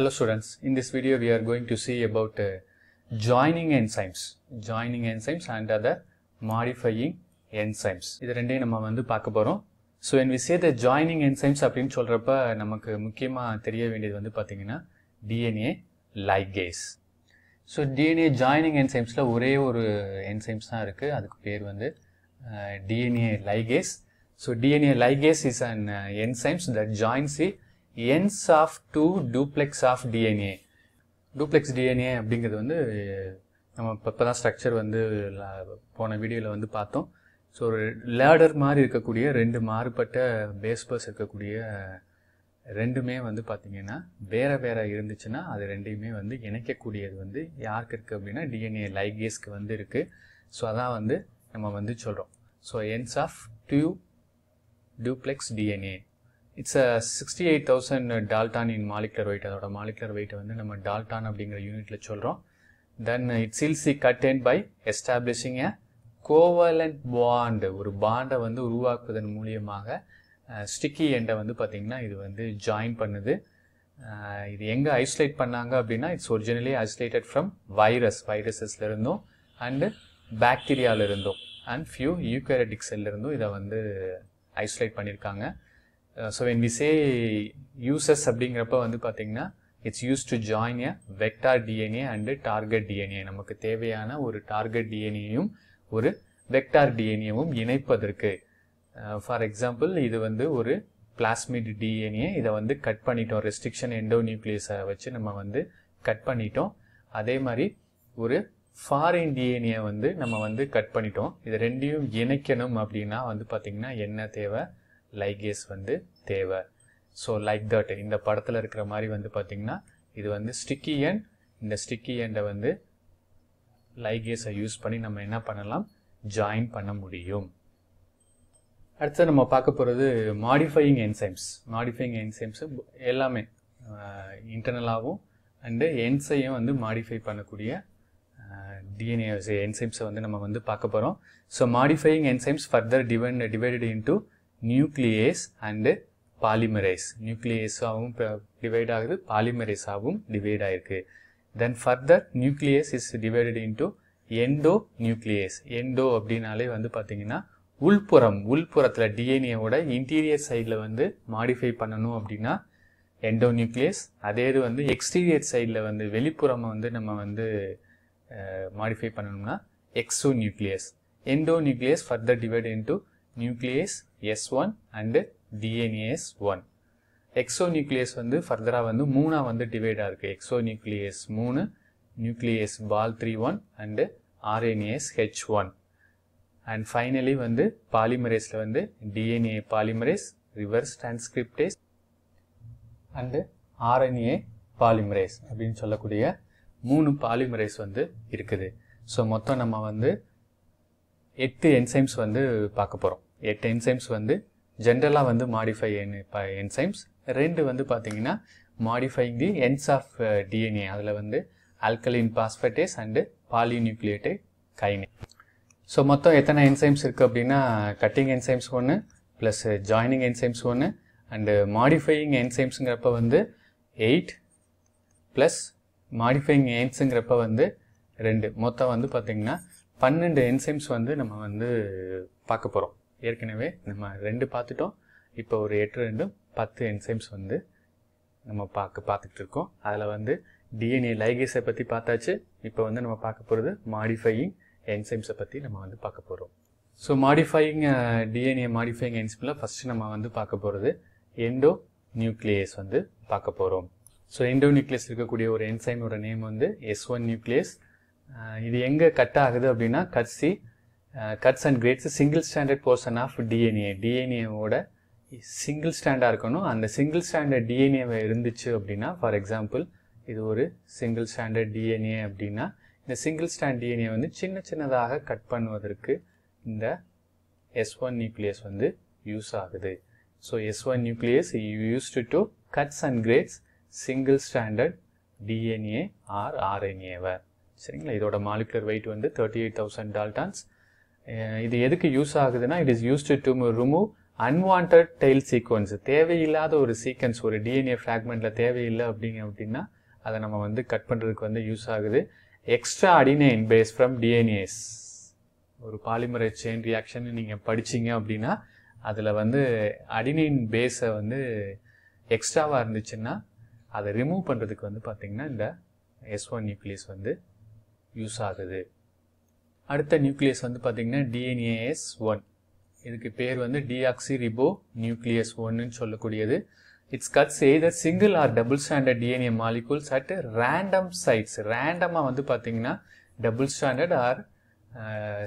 Hello students, in this video we are going to see about uh, joining enzymes, joining enzymes and other modifying enzymes. இது ரெண்டையும் நம்ம வந்து பார்க்க போகிறோம் so when we say the joining enzymes அப்படின்னு சொல்கிறப்ப நமக்கு முக்கியமாக தெரிய வேண்டியது வந்து பார்த்திங்கன்னா DNA ligase so DNA joining என்சைம்ஸில் ஒரே ஒரு என்சைம்ஸ் தான் இருக்குது அதுக்கு பேர் வந்து DNA ligase so DNA ligase is and enzymes that joins the ends of two duplex of DNA duplex DNA அப்படிங்கிறது வந்து நம்ம இப்போ தான் ஸ்ட்ரக்சர் வந்து போன வீடியோவில் வந்து பார்த்தோம் ஸோ ஒரு லேடர் மாதிரி இருக்கக்கூடிய ரெண்டு மாறுபட்ட பேஸ்பர்ஸ் இருக்கக்கூடிய ரெண்டுமே வந்து பார்த்திங்கன்னா வேறு வேறு இருந்துச்சுன்னா அது ரெண்டையுமே வந்து இணைக்கக்கூடியது வந்து யாருக்கு இருக்குது அப்படின்னா டிஎன்ஏ லைகேஸ்க்கு வந்து இருக்குது ஸோ அதான் வந்து நம்ம வந்து சொல்கிறோம் so ends of two duplex DNA it's a sixty eight thousand dalton in molecular weight அதோட மாலிகுலர் வெயிட்டை வந்து நம்ம டால்டான் அப்படிங்கிற யூனிட்டில் சொல்கிறோம் தென் இட் சி cut cut and by establishing a covalent bond ஒரு பாண்டை வந்து உருவாக்குவதன் மூலியமாக ஸ்டிக்கி எண்டை வந்து பார்த்திங்கன்னா இது வந்து ஜாயின் பண்ணுது இது எங்கே ஐசோலேட் பண்ணாங்க அப்படின்னா it's originally isolated from virus இருந்தும் அண்டு பாக்டீரியாவிலிருந்தும் அண்ட் ஃபியூ யூக்கரட்டிக் செல்லிருந்தும் இதை வந்து ஐசோலேட் பண்ணியிருக்காங்க so when we say uses அப்படிங்கிறப்ப வந்து பார்த்திங்கன்னா it's use to join a vector DNA and target DNA நமக்கு தேவையான ஒரு டார்கெட் டிஎன்ஏயும் ஒரு வெக்டார் டிஎன்ஏவும் இணைப்பதற்கு ஃபார் uh, எக்ஸாம்பிள் இது வந்து ஒரு பிளாஸ்மிட் டிஎன்ஏ இதை வந்து கட் பண்ணிட்டோம் ரெஸ்ட்ரிக்ஷன் எண்டோ நியூக்ளியஸை வச்சு நம்ம வந்து கட் பண்ணிட்டோம் அதே மாதிரி ஒரு ஃபாரின் டிஎன்ஏ வந்து நம்ம வந்து கட் பண்ணிட்டோம் இது ரெண்டையும் இணைக்கணும் அப்படின்னா வந்து பார்த்திங்கன்னா என்ன தேவை லைகேஸ் வந்து தேவை ஸோ லைக் தட் இந்த படத்தில் இருக்கிற மாதிரி வந்து பார்த்திங்கன்னா இது வந்து ஸ்டிக்கி எண் இந்த ஸ்டிக்கி எண்டை வந்து லைகேஸை யூஸ் பண்ணி நம்ம என்ன பண்ணலாம் ஜாயின் பண்ண முடியும் அடுத்து நம்ம பார்க்க போகிறது மாடிஃபையிங் என்சைம்ஸ் மாடிஃபையிங் என்சைம்ஸு எல்லாமே இன்டர்னலாகவும் அண்டு என்சையும் வந்து மாடிஃபை பண்ணக்கூடிய டிஎன்ஏ என்சைம்ஸை வந்து நம்ம வந்து பார்க்க போகிறோம் so modifying enzymes further divine divided into nuclease and polymerase நியூக்ளியேஸாகவும் டிவைட் ஆகுது பாலிமரைஸாகவும் டிவைட் ஆகிருக்கு then further nuclease is divided into endonuclease endo அப்படின்னாலே வந்து பார்த்தீங்கன்னா உள்புறம் உள்புறத்தில் டிஎன்ஏவோட இன்டீரியர் சைடில் வந்து மாடிஃபை பண்ணணும் அப்படின்னா எண்டோ நியூக்ளியஸ் அதே இது வந்து எக்ஸ்டீரியர் சைடில் வந்து வெளிப்புறமாக வந்து நம்ம வந்து மாடிஃபை பண்ணணும்னா exonuclease endonuclease further divide into nuclease S one and DNase one exonuclease வந்து ஃபர்தராக வந்து மூணாக வந்து டிவைடாக இருக்குது எக்ஸோ நியூக்ளியஸ் மூணு nuclease pol three one and RNase H one and finally வந்து பாலிமரேஸில் வந்து DNA polymerase reverse transcriptase and RNA polymerase அப்படின்னு சொல்லக்கூடிய மூணு பாலிமரேஸ் வந்து இருக்குது ஸோ மொத்தம் நம்ம வந்து எட்டு என்சைம்ஸ் வந்து பார்க்க போகிறோம் எட்டு என்சைம்ஸ் வந்து ஜென்ரலாக வந்து மாடிஃபை என் என்சைம்ஸ் ரெண்டு வந்து பார்த்தீங்கன்னா modifying the ends of DNA uh, அதில் வந்து alkaline phosphatase and polynucleotide kinase so மொத்தம் எத்தனை என்சைம்ஸ் இருக்குது அப்படின்னா கட்டிங் என்சைம்ஸ் ஒன்று ப்ளஸ் ஜாயினிங் என்சைம்ஸ் ஒன்று அண்டு மாடிஃபையிங் என்சைம்ஸுங்கிறப்ப வந்து எயிட் ப்ளஸ் மாடிஃபையிங் என்ஸுங்கிறப்ப வந்து ரெண்டு மொத்தம் வந்து பார்த்திங்கன்னா பன்னெண்டு என்சைம்ஸ் வந்து நம்ம வந்து பார்க்க போகிறோம் ஏற்கனவே நம்ம ரெண்டு பார்த்துட்டோம் இப்போ ஒரு எட்டு ரெண்டு பத்து என்சைம்ஸ் வந்து நம்ம பார்க்க பார்த்துட்டு இருக்கோம் அதில் வந்து டிஎன்ஏ லைகேஸை பற்றி பார்த்தாச்சு இப்போ வந்து நம்ம பார்க்க போகிறது மாடிஃபையிங் என்சைம்ஸை பற்றி நம்ம வந்து பார்க்க போகிறோம் ஸோ மாடிஃபையிங் டிஎன்ஏ மாடிஃபையிங் என்சைம்ல ஃபஸ்ட்டு நம்ம வந்து பார்க்க போகிறது எண்டோ நியூக்ளியஸ் வந்து பார்க்க போகிறோம் ஸோ எண்டோ நியூக்ளியஸ் இருக்கக்கூடிய ஒரு என்சைமோட நேம் வந்து எஸ் ஒன் நியூக்ளியஸ் இது எங்கே கட் ஆகுது அப்படின்னா கட்சி cuts and degrades single stranded portion of DNA டிஎன்ஏவோட சிங்கிள் ஸ்டாண்டாக இருக்கணும் அந்த சிங்கிள் ஸ்டாண்டர்ட் டிஎன்ஏவை இருந்துச்சு அப்படின்னா ஃபார் எக்ஸாம்பிள் இது ஒரு சிங்கிள் ஸ்டாண்டர்ட் டிஎன்ஏ அப்படின்னா இந்த சிங்கிள் ஸ்டாண்ட் டிஎன்ஏ வந்து சின்ன சின்னதாக கட் பண்ணுவதற்கு இந்த எஸ் ஒன் நியூக்ளியஸ் வந்து யூஸ் ஆகுது so S one nuclease used to cuts and degrades single stranded DNA or ஆர்என்ஏவை சரிங்களா இதோட மாலிகுலர் வெயிட் வந்து தேர்ட்டி எயிட் தௌசண்ட் டால்டான்ஸ் இது எதுக்கு யூஸ் ஆகுதுன்னா it is used to remove unwanted tail sequence தேவையில்லாத ஒரு சீக்வன்ஸ் ஒரு டிஎன்ஏ ஃப்ராக்மெண்ட்டில் தேவையில்லை அப்படிங்க அப்படின்னா அதை நம்ம வந்து கட் பண்ணுறதுக்கு வந்து யூஸ் ஆகுது extra adenine base from DNAs ஒரு பாலிமரை செயின் ரியாக்ஷன் நீங்கள் படிச்சிங்க அப்படின்னா அதில் வந்து அடினைன் பேஸை வந்து எக்ஸ்ட்ராவாக இருந்துச்சுன்னா அதை ரிமூவ் பண்ணுறதுக்கு வந்து பார்த்திங்கன்னா இந்த எஸ் ஒன் நியூக்ளியஸ் வந்து யூஸ் ஆகுது அடுத்த நியூக்ளியஸ் வந்து பார்த்திங்கன்னா டிஎன்ஏஎஸ் ஒன் இதுக்கு பேர் வந்து டிஆக்சி ரிபோ நியூக்ளியஸ் ஒன்னுன்னு சொல்லக்கூடியது இட்ஸ் கட்ஸ் செய்த single or double stranded DNA molecules at random sites ரேண்டமாக வந்து பார்த்திங்கன்னா double stranded or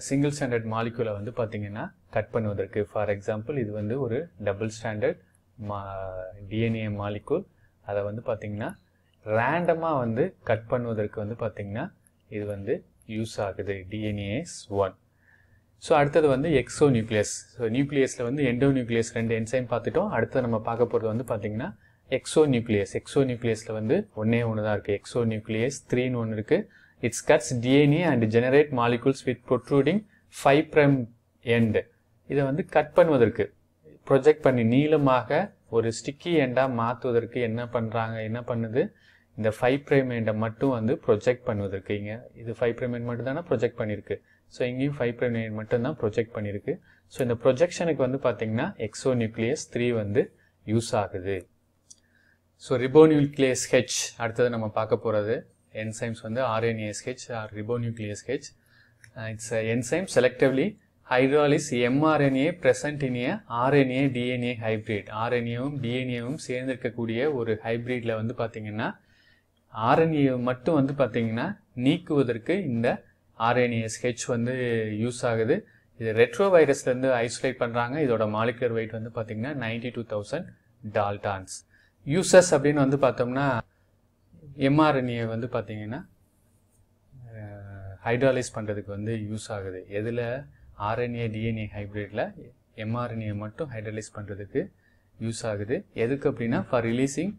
single stranded மாலிகூலை வந்து பார்த்திங்கன்னா கட் பண்ணுவதற்கு ஃபார் எக்ஸாம்பிள் இது வந்து ஒரு டபுள் ஸ்டாண்டர்ட் மா டிஎன்ஏ மாலிகூல் அதை வந்து பார்த்தீங்கன்னா ரேண்டமாக வந்து கட் பண்ணுவதற்கு வந்து பார்த்திங்கன்னா இது வந்து யூஸ் ஆகுது டிஎன்ஏஎஸ் ஒன் ஸோ அடுத்தது வந்து எக்ஸோ நியூக்ளியஸ் ஸோ நியூக்ளியஸில் வந்து எண்டோ நியூக்ளியஸ் ரெண்டு என்சைம் பார்த்துட்டோம் அடுத்து நம்ம பார்க்க போகிறது வந்து பார்த்தீங்கன்னா எக்ஸோ நியூக்ளியஸ் எக்ஸோ நியூக்ளியஸில் வந்து ஒன்றே ஒன்று தான் இருக்குது எக்ஸோ நியூக்ளியஸ் த்ரீன்னு ஒன்று இருக்குது it's cuts DNA and generate molecules with protruding five prime end இதை வந்து கட் பண்ணுவதற்கு ப்ரொஜெக்ட் பண்ணி நீளமாக ஒரு ஸ்டிக்கி எண்டாக மாற்றுவதற்கு என்ன பண்ணுறாங்க என்ன பண்ணுது இந்த ஃபைவ் ப்ரைம் எண்டை மட்டும் வந்து ப்ரொஜெக்ட் பண்ணுவதற்கு இங்கே இது ஃபைவ் ப்ரைம் எண்ட் மட்டும் தானே ப்ரொஜெக்ட் பண்ணியிருக்கு ஸோ இங்கேயும் ஃபைவ் ப்ரைம் எண்ட் மட்டும் தான் ப்ரொஜெக்ட் பண்ணியிருக்கு ஸோ இந்த ப்ரொஜெக்ஷனுக்கு வந்து பார்த்தீங்கன்னா எக்ஸோ நியூக்ளியஸ் த்ரீ வந்து யூஸ் ஆகுது ஸோ ரிபோ நியூக்ளியஸ் ஹெச் அடுத்தது நம்ம பார்க்க போகிறது என்சைம்ஸ் வந்து RNase H or ribonuclease H it's enzyme selectively hydrolyse mRNA present இனிய ஆர்என்ஏ டிஎன்ஏ ஹைப்ரிட் ஆர்என்ஏவும் டிஎன்ஏவும் சேர்ந்திருக்கக்கூடிய ஒரு ஹைப்ரிடில் வந்து பார்த்தீங்கன்னா ஆர்என்ஏ மட்டும் வந்து பார்த்தீங்கன்னா நீக்குவதற்கு இந்த ஆர்என்ஏஎஸ் ஹெச் வந்து யூஸ் ஆகுது இது ரெட்ரோ வைரஸ்லேருந்து ஐசோலேட் பண்ணுறாங்க இதோட மாலிகுலர் வெயிட் வந்து பார்த்திங்கன்னா ninety two thousand daltons uses அப்படின்னு வந்து பார்த்தோம்னா எம்ஆர்என்ஏ வந்து பார்த்திங்கன்னா ஹைட்ராலைஸ் பண்ணுறதுக்கு வந்து யூஸ் ஆகுது எதில் ஆர்என்ஏ டிஎன்ஏ ஹைப்ரிடில் எம்ஆர்என்ஏ மட்டும் ஹைட்ரலைஸ் பண்ணுறதுக்கு யூஸ் ஆகுது எதுக்கு அப்படின்னா for releasing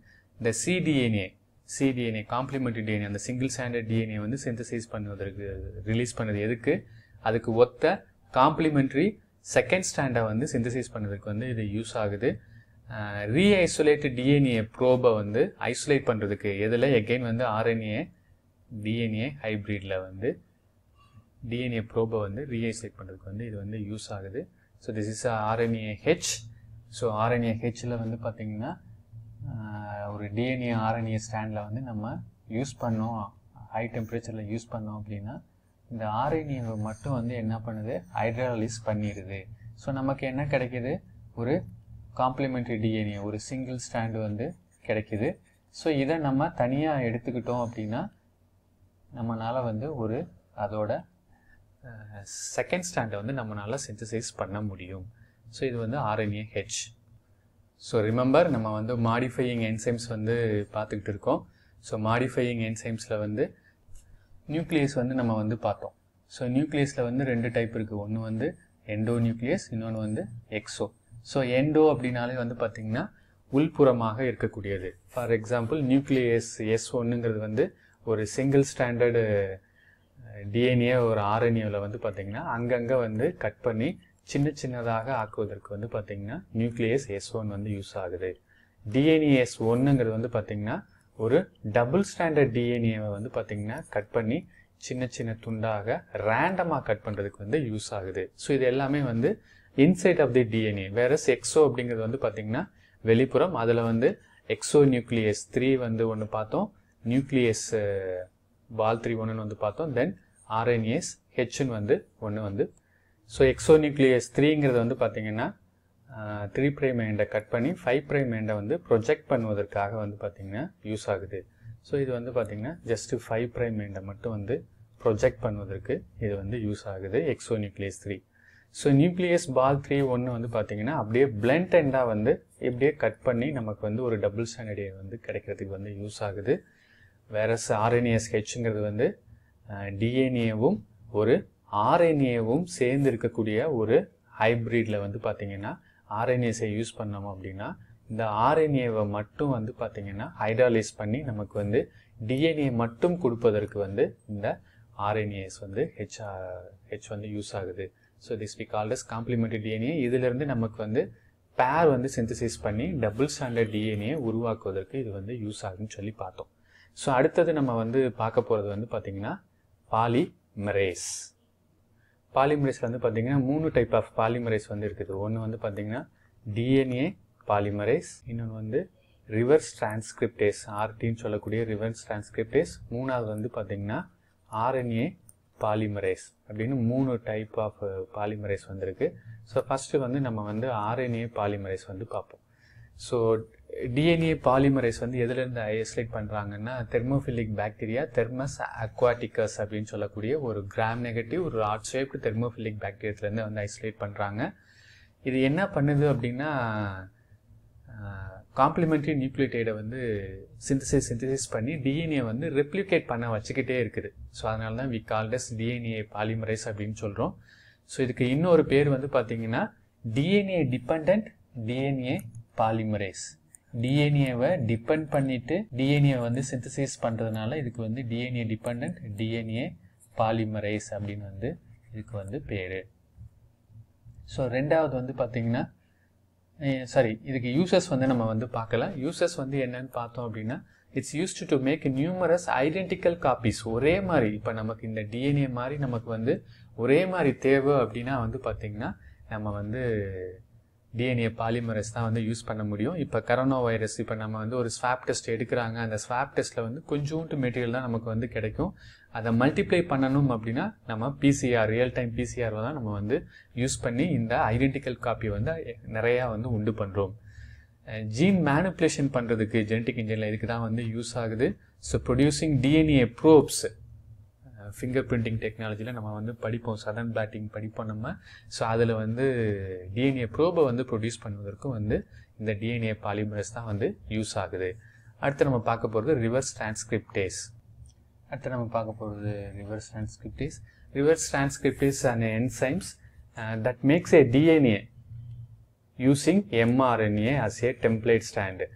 the cDNA cDNA complementary DNA அந்த சிங்கிள் ஸ்டாண்டர்ட் டிஎன்ஏ வந்து சிந்தசைஸ் பண்ணுவதற்கு ரிலீஸ் பண்ணது எதுக்கு அதுக்கு ஒத்த காம்ப்ளிமெண்ட்ரி செகண்ட் ஸ்டாண்டை வந்து சிந்தசைஸ் பண்ணுறதுக்கு வந்து இது யூஸ் ஆகுது ரீஐசோலேட்டட் டிஎன்ஏ ப்ரோபை வந்து ஐசோலேட் பண்ணுறதுக்கு எதில் எகெயின் வந்து ஆர்என்ஏ டிஎன்ஏ ஹைப்ரிடில் வந்து டிஎன்ஏ ப்ரோபை வந்து ரீஐசோலேட் பண்ணுறதுக்கு வந்து இது வந்து யூஸ் ஆகுது so this is RNA H so RNA ஹெச்சில் வந்து பார்த்திங்கன்னா ஒரு டிஎன்ஏ ஆர்என்ஏ ஸ்டாண்டில் வந்து நம்ம யூஸ் பண்ணோம் ஹை டெம்பரேச்சரில் யூஸ் பண்ணோம் அப்படின்னா இந்த ஆர்என்ஏ மட்டும் வந்து என்ன பண்ணுது ஹைட்ராலிஸ் பண்ணிடுது ஸோ நமக்கு என்ன கிடைக்கிது ஒரு காம்ப்ளிமெண்ட்ரி டிஎன்ஏ ஒரு சிங்கிள் ஸ்டாண்டு வந்து கிடைக்கிது ஸோ இதை நம்ம தனியாக எடுத்துக்கிட்டோம் அப்படின்னா நம்மளால் வந்து ஒரு அதோட செகண்ட் ஸ்டாண்டை வந்து நம்மளால் சிந்தசைஸ் பண்ண முடியும் ஸோ இது வந்து ஆர்என்ஏ ஹெச் ஸோ ரிமெம்பர் நம்ம வந்து மாடிஃபையிங் என்சைம்ஸ் வந்து பார்த்துக்கிட்டு இருக்கோம் ஸோ மாடிஃபையிங் என்சைம்ஸில் வந்து நியூக்ளியஸ் வந்து நம்ம வந்து பார்த்தோம் ஸோ நியூக்ளியஸில் வந்து ரெண்டு டைப் இருக்குது ஒன்று வந்து எண்டோ நியூக்ளியஸ் இன்னொன்று வந்து எக்ஸோ ஸோ எண்டோ அப்படின்னாலே வந்து பார்த்திங்கன்னா உள்புறமாக இருக்கக்கூடியது ஃபார் எக்ஸாம்பிள் நியூக்ளியஸ் எஸ் ஒன்றுங்கிறது வந்து ஒரு சிங்கிள் ஸ்டாண்டர்டு டிஎன்ஏ ஒரு ஆர்என்ஏவில் வந்து பார்த்திங்கன்னா அங்கங்கே வந்து கட் பண்ணி சின்ன சின்னதாக ஆக்குவதற்கு வந்து பார்த்திங்கன்னா நியூக்ளியஸ் எஸ் ஒன் வந்து யூஸ் ஆகுது டிஎன்ஏஎஸ் ஒன்னுங்கிறது வந்து பார்த்திங்கன்னா ஒரு டபுள் ஸ்டாண்டர்ட் டிஎன்ஏவை வந்து பார்த்திங்கன்னா கட் பண்ணி சின்ன சின்ன துண்டாக ரேண்டமாக கட் பண்ணுறதுக்கு வந்து யூஸ் ஆகுது ஸோ இது எல்லாமே வந்து இன்சைட் ஆஃப் தி டிஎன்ஏ வேற எக்ஸோ அப்படிங்கிறது வந்து பார்த்திங்கன்னா வெளிப்புறம் அதில் வந்து எக்ஸோ நியூக்ளியஸ் த்ரீ வந்து ஒன்று பார்த்தோம் நியூக்ளியஸ் பால் த்ரீ ஒன்றுன்னு வந்து பார்த்தோம் தென் ஆர்என்ஏஸ் ஹெச்ன்னு வந்து ஒன்று வந்து ஸோ எக்ஸோ நியூக்ளியஸ் த்ரீங்கிறது வந்து பார்த்திங்கன்னா த்ரீ ப்ரைம் ஏண்டை கட் பண்ணி ஃபைவ் ப்ரைம் ஏண்டை வந்து ப்ரொஜெக்ட் பண்ணுவதற்காக வந்து பார்த்திங்கன்னா யூஸ் ஆகுது ஸோ இது வந்து பார்த்திங்கன்னா ஜஸ்ட்டு ஃபைவ் ப்ரைம் ஏண்டை மட்டும் வந்து ப்ரொஜெக்ட் பண்ணுவதற்கு இது வந்து யூஸ் ஆகுது exonuclease three so nuclease pol three ஒன்று வந்து பார்த்திங்கன்னா அப்படியே பிளண்ட் எண்டாக வந்து இப்படியே கட் பண்ணி நமக்கு வந்து ஒரு டபுள் ஸ்டாண்டர்டே வந்து கிடைக்கிறதுக்கு வந்து யூஸ் ஆகுது வேறஸ் ஆர்என்ஏஎஸ் ஹெச்ங்கிறது வந்து டிஎன்ஏவும் ஒரு ஆர்என்ஏவும் சேர்ந்து இருக்கக்கூடிய ஒரு ஹைப்ரிடில் வந்து பார்த்தீங்கன்னா ஆர்என்ஏஸை யூஸ் பண்ணோம் அப்படின்னா இந்த ஆர்என்ஏவை மட்டும் வந்து பார்த்திங்கன்னா ஹைட்ராலைஸ் பண்ணி நமக்கு வந்து டிஎன்ஏ மட்டும் கொடுப்பதற்கு வந்து இந்த ஆர்என்ஏஸ் வந்து ஹெச் ஹெச் வந்து யூஸ் ஆகுது so this be called as complementary DNA இதிலிருந்து நமக்கு வந்து பேர் வந்து சிந்தசைஸ் பண்ணி டபுள் ஸ்டாண்டர்ட் டிஎன்ஏ உருவாக்குவதற்கு இது வந்து யூஸ் ஆகுதுன்னு சொல்லி பார்த்தோம் ஸோ அடுத்தது நம்ம வந்து பார்க்க போகிறது வந்து பார்த்திங்கன்னா மெரேஸ் பாலிமரைஸ் வந்து பார்த்திங்கன்னா மூணு டைப் ஆஃப் பாலிமரேஸ் வந்து இருக்குது ஒன்று வந்து பார்த்திங்கன்னா டிஎன்ஏ பாலிமரேஸ் இன்னொன்று வந்து ரிவர்ஸ் டிரான்ஸ்கிரிப்டேஸ் ஆர்டின்னு சொல்லக்கூடிய ரிவர்ஸ் டிரான்ஸ்கிரிப்டேஸ் மூணாவது வந்து பார்த்தீங்கன்னா ஆர்என்ஏ பாலிமரேஸ் அப்படின்னு மூணு டைப் ஆஃப் பாலிமரேஸ் வந்திருக்கு ஸோ ஃபஸ்ட்டு வந்து நம்ம வந்து ஆர்என்ஏ பாலிமரேஸ் வந்து பார்ப்போம் ஸோ டிஎன்ஏ பாலிமரைஸ் வந்து எதுலேருந்து ஐசோலேட் பண்ணுறாங்கன்னா தெர்மோஃபிலிக் பாக்டீரியா தெர்மஸ் அக்வாட்டிக்கஸ் அப்படின்னு சொல்லக்கூடிய ஒரு கிராம் நெகட்டிவ் ஒரு ஆர்ட் ஷேப்டு தெர்மோஃபிலிக் பாக்டீரியத்துலேருந்து வந்து ஐசோலேட் பண்ணுறாங்க இது என்ன பண்ணுது அப்படின்னா காம்ப்ளிமெண்ட்ரி நியூக்ளியோடைடை வந்து சிந்தசைஸ் சிந்தசைஸ் பண்ணி டிஎன்ஏ வந்து ரெப்ளிகேட் பண்ண வச்சுக்கிட்டே இருக்குது ஸோ அதனால தான் வி கால்டஸ் டிஎன்ஏ பாலிமரைஸ் அப்படின்னு சொல்கிறோம் ஸோ இதுக்கு இன்னொரு பேர் வந்து பார்த்தீங்கன்னா டிஎன்ஏ டிபெண்ட் டிஎன்ஏ பாலிமரைஸ் டிஎன்ஏவை டிபெண்ட் பண்ணிட்டு டிஎன்ஏ வந்து சிந்தசைஸ் பண்ணுறதுனால இதுக்கு வந்து டிஎன்ஏ டிபெண்ட் டிஎன்ஏ பாலிமரைஸ் அப்படின்னு வந்து இதுக்கு வந்து பேர் ஸோ ரெண்டாவது வந்து பார்த்தீங்கன்னா சாரி இதுக்கு யூசஸ் வந்து நம்ம வந்து பார்க்கலாம் யூசஸ் வந்து என்னன்னு பார்த்தோம் அப்படின்னா it's use to make numerous identical copies ஒரே மாதிரி இப்போ நமக்கு இந்த டிஎன்ஏ மாதிரி நமக்கு வந்து ஒரே மாதிரி தேவை அப்படின்னா வந்து பார்த்திங்கன்னா நம்ம வந்து டிஎன்ஏ பாலிமரஸ் தான் வந்து யூஸ் பண்ண முடியும் இப்போ கரோனா வைரஸ் இப்போ நம்ம வந்து ஒரு ஸ்வாப் டெஸ்ட் எடுக்கிறாங்க அந்த ஸ்வாப் டெஸ்ட்டில் வந்து கொஞ்சோண்டு மெட்டீரியல் தான் நமக்கு வந்து கிடைக்கும் அதை மல்டிப்ளை பண்ணணும் அப்படின்னா நம்ம பிசிஆர் ரியல் டைம் பிசிஆர் தான் நம்ம வந்து யூஸ் பண்ணி இந்த ஐடென்டிக்கல் காப்பி வந்து நிறையா வந்து உண்டு பண்ணுறோம் ஜீன் மேனுப்புலேஷன் பண்ணுறதுக்கு ஜெனட்டிக் இன்ஜினில் இதுக்கு தான் வந்து யூஸ் ஆகுது so producing DNA probes finger printing டெக்னாலஜியில் நம்ம வந்து படிப்போம் சதன் பேட்டிங் படிப்போம் நம்ம ஸோ அதில் வந்து டிஎன்ஏ ப்ரோபை வந்து ப்ரொடியூஸ் பண்ணுவதற்கும் வந்து இந்த டிஎன்ஏ பாலிமரஸ் தான் வந்து யூஸ் ஆகுது அடுத்து நம்ம பார்க்க போகிறது ரிவர்ஸ் டிரான்ஸ்கிரிப்டேஸ் அடுத்து நம்ம பார்க்க போகிறது reverse transcriptase reverse transcriptase and enzymes that makes a DNA using mRNA as a template strand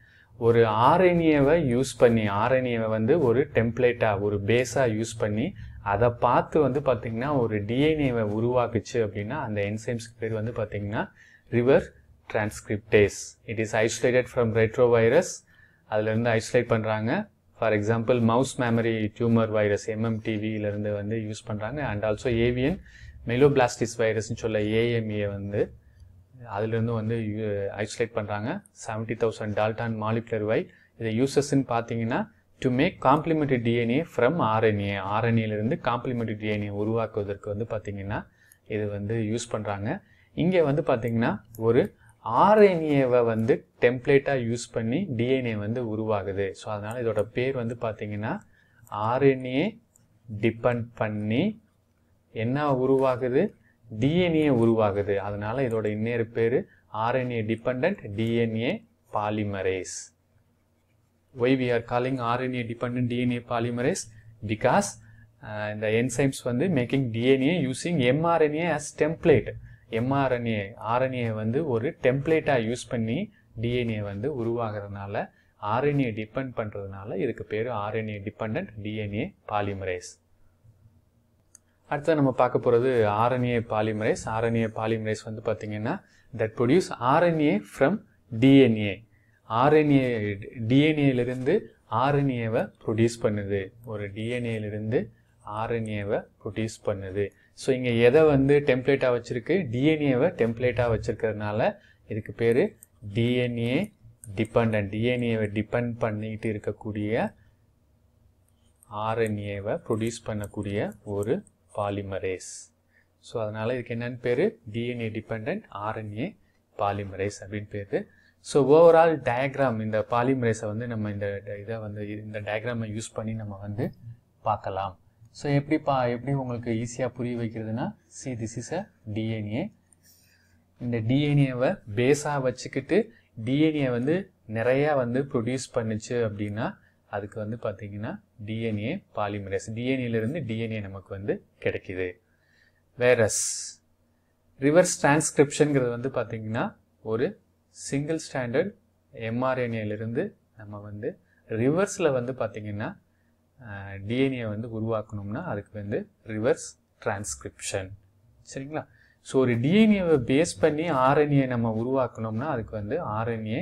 ஒரு ஆர்என்ஏவை யூஸ் பண்ணி ஆர்என்ஏவை வந்து ஒரு டெம்ப்ளேட்டாக ஒரு பேஸாக யூஸ் பண்ணி அதை பார்த்து வந்து பார்த்திங்கன்னா ஒரு டிஎன்ஏவை உருவாக்குச்சு அப்படின்னா அந்த என்சைம்ஸ்க்கு பேர் வந்து பார்த்திங்கன்னா reverse transcriptase it is isolated from retro virus அதுலேருந்து ஐசோலேட் பண்ணுறாங்க for example mouse mammary tumour virus எம்எம்டிவியிலேருந்து வந்து யூஸ் பண்ணுறாங்க அண்ட் ஆல்சோ ஏவியன் மெலோபிளாஸ்டிஸ் வைரஸ்னு சொல்ல ஏஎம்ஏ வந்து அதுலேருந்து வந்து ஐசோலேட் பண்ணுறாங்க seventy thousand dalton molecular weight இதை யூசஸ்ன்னு பார்த்தீங்கன்னா to make complementary DNA from RNA ஆர்என்ஏலேருந்து காம்ப்ளிமெண்ட்ரி டிஎன்ஏ உருவாக்குவதற்கு வந்து பார்த்திங்கன்னா இது வந்து யூஸ் பண்ணுறாங்க இங்கே வந்து பார்த்திங்கன்னா ஒரு ஆர்என்ஏவை வந்து டெம்ப்ளேட்டாக யூஸ் பண்ணி டிஎன்ஏ வந்து உருவாகுது ஸோ அதனால் இதோட பேர் வந்து பார்த்திங்கன்னா ஆர்என்ஏ டிபெண்ட் பண்ணி என்ன உருவாகுது டிஎன்ஏ உருவாகுது அதனால் இதோட இன்னொரு பேர் RNA dependent DNA polymerase why we are calling RNA dependent DNA polymerase because uh, the வந்து making DNA using mRNA as template mRNA RNA வந்து ஒரு டெம்ப்ளேட்டாக யூஸ் பண்ணி டிஎன்ஏ வந்து உருவாகிறதுனால ஆர்என்ஏ டிபெண்ட் பண்ணுறதுனால இதுக்கு பேர் ஆர்என்ஏ டிபெண்ட் டிஎன்ஏ பாலிமரேஸ் அடுத்து நம்ம பார்க்க போகிறது ஆர்என்ஏ பாலிமரேஸ் ஆர்என்ஏ பாலிமரேஸ் வந்து பார்த்திங்கன்னா that produce RNA from DNA RNA டிஎன்ஏலேருந்து ஆர்என்ஏவை ப்ரொடியூஸ் பண்ணுது ஒரு டிஎன்ஏலிருந்து ஆர்என்ஏவை ப்ரொடியூஸ் பண்ணுது ஸோ இங்கே எதை வந்து டெம்ப்ளேட்டாக வச்சுருக்கு டிஎன்ஏவை டெம்ப்ளேட்டாக வச்சுருக்கிறதுனால இதுக்கு பேர் டிஎன்ஏ டிபெண்ட் டிஎன்ஏவை டிபெண்ட் பண்ணிக்கிட்டு இருக்கக்கூடிய ஆர்என்ஏவை ப்ரொடியூஸ் பண்ணக்கூடிய ஒரு பாலிமரேஸ் ஸோ அதனால் இதுக்கு என்னென்னு பேர் டிஎன்ஏ டிபெண்ட் ஆர்என்ஏ பாலிமரேஸ் அப்படின்னு பேர் ஸோ ஓவரால் டயக்ராம் இந்த பாலிமரேஸை வந்து நம்ம இந்த இதை வந்து இந்த டயக்ராமை யூஸ் பண்ணி நம்ம வந்து பார்க்கலாம் ஸோ எப்படி பா எப்படி உங்களுக்கு ஈஸியாக புரிய வைக்கிறதுனா see this is a DNA இந்த டிஎன்ஏவை பேஸாக வச்சுக்கிட்டு டிஎன்ஏ வந்து நிறையா வந்து ப்ரொடியூஸ் பண்ணுச்சு அப்படின்னா அதுக்கு வந்து பார்த்திங்கன்னா டிஎன்ஏ பாலிமரேஸ் டிஎன்ஏலேருந்து டிஎன்ஏ நமக்கு வந்து கிடைக்கிது வேரஸ் ரிவர்ஸ் டிரான்ஸ்கிரிப்ஷனுங்கிறது வந்து பார்த்தீங்கன்னா ஒரு சிங்கிள் ஸ்டாண்டர்ட் எம்ஆர்என்ஏலிருந்து நம்ம வந்து ரிவர்ஸில் வந்து பார்த்திங்கன்னா டிஎன்ஏ வந்து உருவாக்கணும்னா அதுக்கு வந்து ரிவர்ஸ் டிரான்ஸ்கிரிப்ஷன் சரிங்களா ஸோ ஒரு டிஎன்ஏவை பேஸ் பண்ணி ஆர்என்ஏ நம்ம உருவாக்கணும்னா அதுக்கு வந்து ஆர்என்ஏ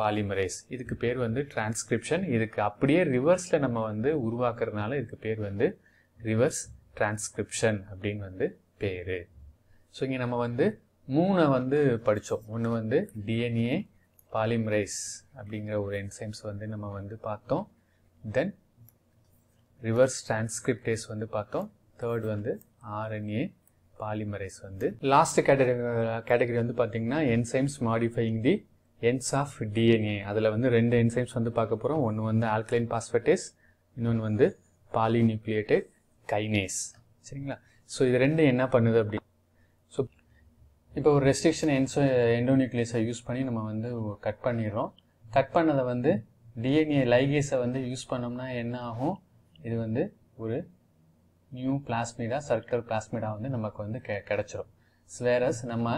பாலிமரேஸ் இதுக்கு பேர் வந்து டிரான்ஸ்கிரிப்ஷன் இதுக்கு அப்படியே ரிவர்ஸில் நம்ம வந்து உருவாக்குறதுனால இதுக்கு பேர் வந்து ரிவர்ஸ் டிரான்ஸ்கிரிப்ஷன் அப்படின்னு வந்து பேர் ஸோ இங்கே நம்ம வந்து மூணை வந்து படித்தோம் ஒன்று வந்து டிஎன்ஏ பாலிமரைஸ் அப்படிங்கிற ஒரு என்சைம்ஸ் வந்து நம்ம வந்து பார்த்தோம் தென் ரிவர்ஸ் டிரான்ஸ்கிரிப்டேஸ் வந்து பார்த்தோம் தேர்ட் வந்து ஆர்என்ஏ பாலிமரைஸ் வந்து லாஸ்ட் கேட்டகரி கேட்டகரி வந்து பார்த்தீங்கன்னா enzymes modifying the ends of DNA அதில் வந்து ரெண்டு என்சைம்ஸ் வந்து பார்க்க போகிறோம் ஒன்று வந்து ஆல்கலைன் பாஸ்பர்டேஸ் இன்னொன்று வந்து பாலிநியூக்ளியேட்டட் கைனேஸ் சரிங்களா ஸோ இது ரெண்டு என்ன பண்ணுது அப்படி ஸோ இப்போ ஒரு ரெஸ்ட்ரிக்ஷன் என்சோ எண்டோனியூக்ளியஸை யூஸ் பண்ணி நம்ம வந்து கட் பண்ணிடுறோம் கட் பண்ணதை வந்து டிஎன்ஏ லைகேஸை வந்து யூஸ் பண்ணோம்னா என்ன ஆகும் இது வந்து ஒரு நியூ பிளாஸ்மீடா சர்க்குலர் பிளாஸ்மீடா வந்து நமக்கு வந்து கெ கிடச்சிரும் ஸ்வேரஸ் நம்ம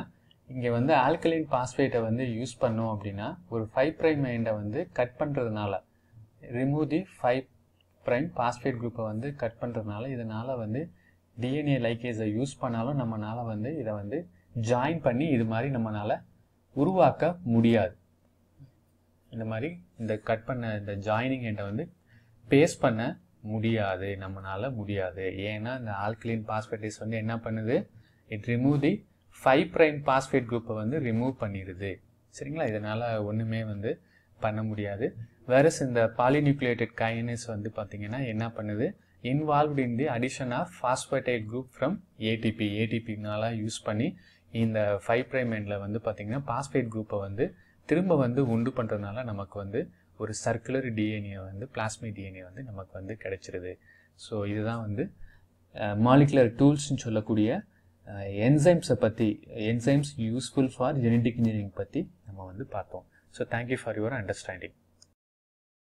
இங்கே வந்து ஆல்கலின் பாஸ்பேட்டை வந்து யூஸ் பண்ணோம் அப்படின்னா ஒரு ஃபைவ் ப்ரைம் மைண்டை வந்து கட் பண்ணுறதுனால remove the five prime phosphate குரூப்பை வந்து கட் பண்ணுறதுனால இதனால் வந்து டிஎன்ஏ லைகேஸை யூஸ் பண்ணாலும் நம்மளால் வந்து இதை வந்து ஜாயின் பண்ணி இது மாதிரி நம்மளால் உருவாக்க முடியாது இந்த மாதிரி இந்த கட் பண்ண இந்த ஜாயினிங் எண்டை வந்து பேஸ்ட் பண்ண முடியாது நம்மளால் முடியாது ஏன்னா இந்த ஆல்கலின் பாஸ்பேட்டிஸ் வந்து என்ன பண்ணுது it remove the five prime phosphate குரூப்பை வந்து ரிமூவ் பண்ணிடுது சரிங்களா இதனால் ஒன்றுமே வந்து பண்ண முடியாது வேறஸ் இந்த பாலிநியூக்ளியேட்டட் கைனஸ் வந்து பார்த்திங்கன்னா என்ன பண்ணுது involved in the addition of phosphated group from ATP ஏடிபினால யூஸ் பண்ணி இந்த ஃபைவ் ப்ரைம் எண்டில் வந்து பார்த்திங்கன்னா பாஸ்பேட் குரூப்பை வந்து திரும்ப வந்து உண்டு பண்ணுறதுனால நமக்கு வந்து ஒரு சர்க்குலர் டிஎன்ஏ வந்து பிளாஸ்மி டிஎன்ஏ வந்து நமக்கு வந்து கிடைச்சிருது ஸோ இதுதான் வந்து மாலிகுலர் டூல்ஸ்னு சொல்லக்கூடிய என்சைம்ஸை பற்றி enzymes useful for genetic engineering பற்றி நம்ம வந்து பார்த்தோம் so thank you for your understanding